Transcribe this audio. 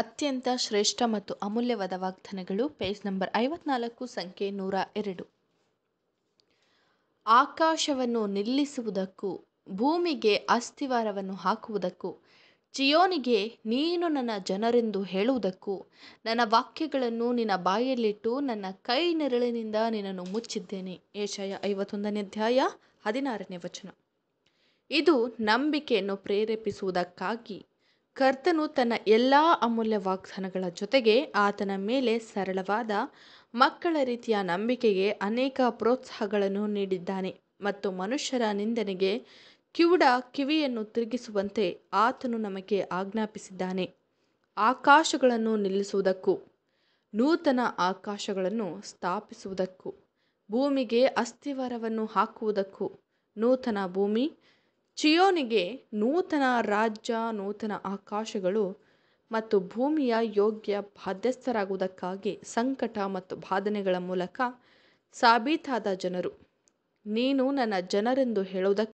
ಅತ್ಯಂತ ಶ್ರೇಷ್ಠ ಮತ್ತು ಅಮೂಲ್ಯವಾದ ವಾಗ್ದಾನಗಳು ಪೇಜ್ ನಂಬರ್ ಐವತ್ನಾಲ್ಕು ಸಂಖ್ಯೆ ನೂರ ಎರಡು ಆಕಾಶವನ್ನು ನಿಲ್ಲಿಸುವುದಕ್ಕೂ ಭೂಮಿಗೆ ಅಸ್ಥಿವಾರವನ್ನು ಹಾಕುವುದಕ್ಕೂ ಚಿಯೋನಿಗೆ ನೀನು ನನ್ನ ಜನರೆಂದು ಹೇಳುವುದಕ್ಕೂ ನನ್ನ ವಾಕ್ಯಗಳನ್ನು ನಿನ್ನ ಬಾಯಲ್ಲಿಟ್ಟು ನನ್ನ ಕೈ ನೆರಳಿನಿಂದ ನಿನ್ನನ್ನು ಮುಚ್ಚಿದ್ದೇನೆ ಏಷಯ ಐವತ್ತೊಂದನೇ ಅಧ್ಯಾಯ ಹದಿನಾರನೇ ವಚನ ಇದು ನಂಬಿಕೆಯನ್ನು ಪ್ರೇರೇಪಿಸುವುದಕ್ಕಾಗಿ ಕರ್ತನು ತನ್ನ ಎಲ್ಲ ಅಮೂಲ್ಯ ವಾಗ್ದಾನಗಳ ಜೊತೆಗೆ ಆತನ ಮೇಲೆ ಸರಳವಾದ ಮಕ್ಕಳ ರೀತಿಯ ನಂಬಿಕೆಗೆ ಅನೇಕ ಪ್ರೋತ್ಸಾಹಗಳನ್ನು ನೀಡಿದ್ದಾನೆ ಮತ್ತು ಮನುಷ್ಯರ ನಿಂದನೆಗೆ ಕಿವುಡ ಕಿವಿಯನ್ನು ತಿರುಗಿಸುವಂತೆ ಆತನು ನಮಗೆ ಆಜ್ಞಾಪಿಸಿದ್ದಾನೆ ಆಕಾಶಗಳನ್ನು ನಿಲ್ಲಿಸುವುದಕ್ಕೂ ನೂತನ ಆಕಾಶಗಳನ್ನು ಸ್ಥಾಪಿಸುವುದಕ್ಕೂ ಭೂಮಿಗೆ ಅಸ್ಥಿವರವನ್ನು ಹಾಕುವುದಕ್ಕೂ ನೂತನ ಭೂಮಿ ಚಿಯೋನಿಗೆ ನೂತನ ರಾಜ್ಯ ನೂತನ ಆಕಾಶಗಳು ಮತ್ತು ಭೂಮಿಯ ಯೋಗ್ಯ ಬಾಧ್ಯಸ್ಥರಾಗುವುದಕ್ಕಾಗಿ ಸಂಕಟ ಮತ್ತು ಬಾಧನೆಗಳ ಮೂಲಕ ಸಾಬೀತಾದ ಜನರು ನೀನು ನನ್ನ ಜನರೆಂದು ಹೇಳುವುದಕ್ಕೆ